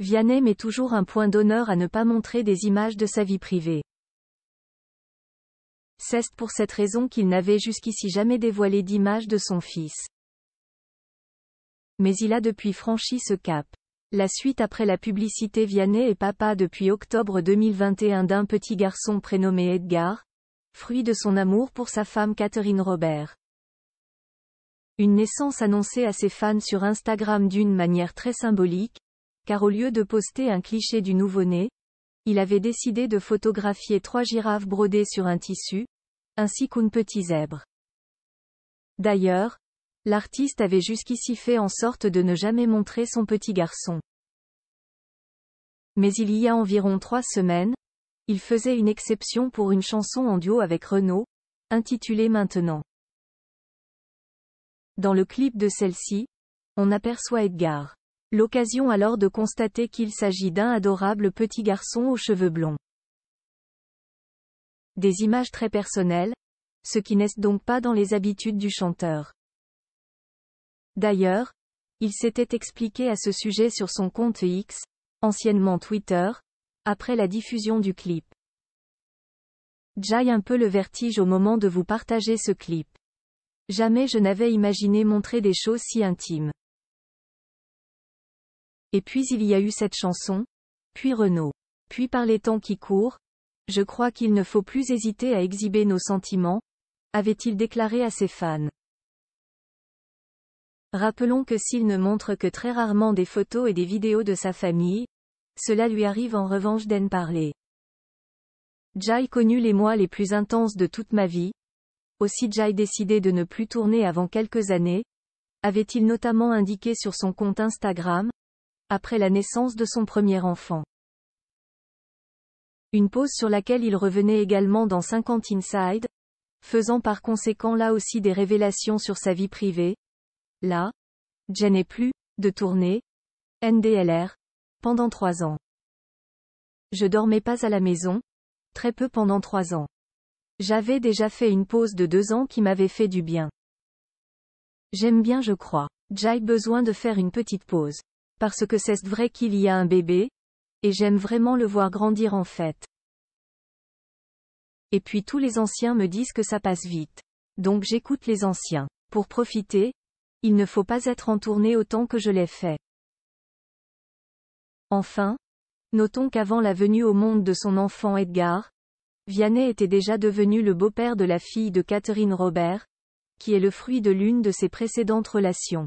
Vianney met toujours un point d'honneur à ne pas montrer des images de sa vie privée. C'est pour cette raison qu'il n'avait jusqu'ici jamais dévoilé d'image de son fils. Mais il a depuis franchi ce cap. La suite après la publicité Vianney est papa depuis octobre 2021 d'un petit garçon prénommé Edgar, fruit de son amour pour sa femme Catherine Robert. Une naissance annoncée à ses fans sur Instagram d'une manière très symbolique, car au lieu de poster un cliché du nouveau-né, il avait décidé de photographier trois girafes brodées sur un tissu, ainsi qu'une petite zèbre. D'ailleurs, l'artiste avait jusqu'ici fait en sorte de ne jamais montrer son petit garçon. Mais il y a environ trois semaines, il faisait une exception pour une chanson en duo avec Renaud, intitulée Maintenant. Dans le clip de celle-ci, on aperçoit Edgar. L'occasion alors de constater qu'il s'agit d'un adorable petit garçon aux cheveux blonds. Des images très personnelles, ce qui n'est donc pas dans les habitudes du chanteur. D'ailleurs, il s'était expliqué à ce sujet sur son compte X, anciennement Twitter, après la diffusion du clip. J'ai un peu le vertige au moment de vous partager ce clip. Jamais je n'avais imaginé montrer des choses si intimes. Et puis il y a eu cette chanson, puis Renaud. Puis par les temps qui courent, je crois qu'il ne faut plus hésiter à exhiber nos sentiments, avait-il déclaré à ses fans. Rappelons que s'il ne montre que très rarement des photos et des vidéos de sa famille, cela lui arrive en revanche d'en parler. Jai connut les mois les plus intenses de toute ma vie. Aussi Jai décidé de ne plus tourner avant quelques années, avait-il notamment indiqué sur son compte Instagram, après la naissance de son premier enfant. Une pause sur laquelle il revenait également dans 50 Inside, faisant par conséquent là aussi des révélations sur sa vie privée. Là, Jen n'ai plus, de tournée, NDLR, pendant trois ans. Je dormais pas à la maison, très peu pendant trois ans. J'avais déjà fait une pause de deux ans qui m'avait fait du bien. J'aime bien je crois. J'ai besoin de faire une petite pause. Parce que c'est vrai qu'il y a un bébé, et j'aime vraiment le voir grandir en fait. Et puis tous les anciens me disent que ça passe vite. Donc j'écoute les anciens. Pour profiter, il ne faut pas être entourné autant que je l'ai fait. Enfin, notons qu'avant la venue au monde de son enfant Edgar, Vianney était déjà devenu le beau-père de la fille de Catherine Robert, qui est le fruit de l'une de ses précédentes relations.